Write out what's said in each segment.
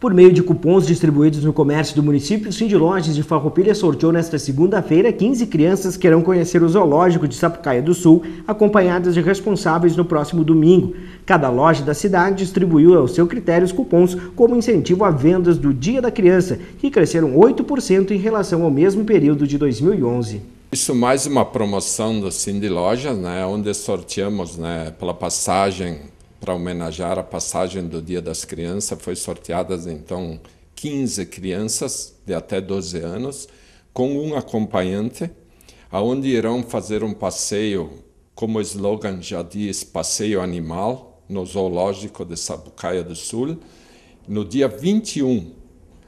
Por meio de cupons distribuídos no comércio do município, o Cindy Lojas de Farroupilha sorteou nesta segunda-feira 15 crianças que irão conhecer o zoológico de Sapucaia do Sul, acompanhadas de responsáveis no próximo domingo. Cada loja da cidade distribuiu ao seu critério os cupons como incentivo a vendas do Dia da Criança, que cresceram 8% em relação ao mesmo período de 2011. Isso mais uma promoção do Cindy Lojas, né, onde sorteamos né, pela passagem para homenagear a passagem do Dia das Crianças, foi sorteadas então 15 crianças de até 12 anos com um acompanhante, aonde irão fazer um passeio, como o slogan já diz, passeio animal no zoológico de Sabucaia do Sul, no dia 21.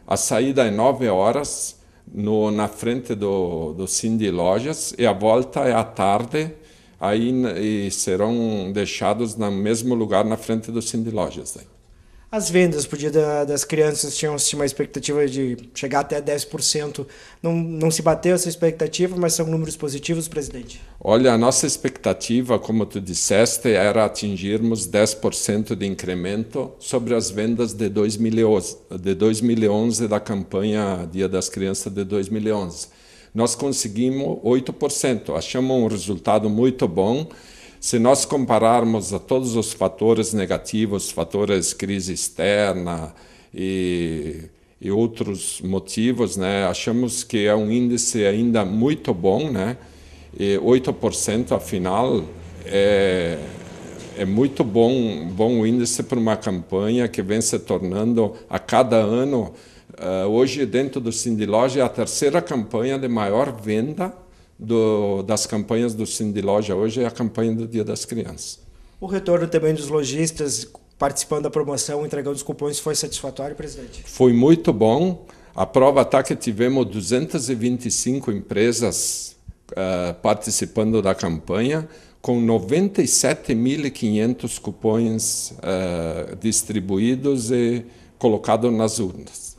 A saída é 9 horas no, na frente do, do Cindy Lojas e a volta é à tarde aí serão deixados no mesmo lugar na frente do Cindy Lojas. Daí. Né? As vendas por dia da, das crianças tinham assim uma expectativa de chegar até 10%. Não, não se bateu essa expectativa, mas são números positivos, presidente? Olha, a nossa expectativa, como tu disseste, era atingirmos 10% de incremento sobre as vendas de 2011, de 2011 da campanha Dia das Crianças de 2011 nós conseguimos 8%. Achamos um resultado muito bom. Se nós compararmos a todos os fatores negativos, fatores crise externa e, e outros motivos, né, achamos que é um índice ainda muito bom, né? E 8% afinal é, é muito bom, bom índice para uma campanha que vem se tornando a cada ano Uh, hoje, dentro do Cindy Loja, é a terceira campanha de maior venda do, das campanhas do Cindy Loja hoje, é a campanha do Dia das Crianças. O retorno também dos lojistas participando da promoção, entregando os cupons, foi satisfatório, presidente? Foi muito bom. A prova está que tivemos 225 empresas uh, participando da campanha, com 97.500 cupons uh, distribuídos e colocados nas urnas.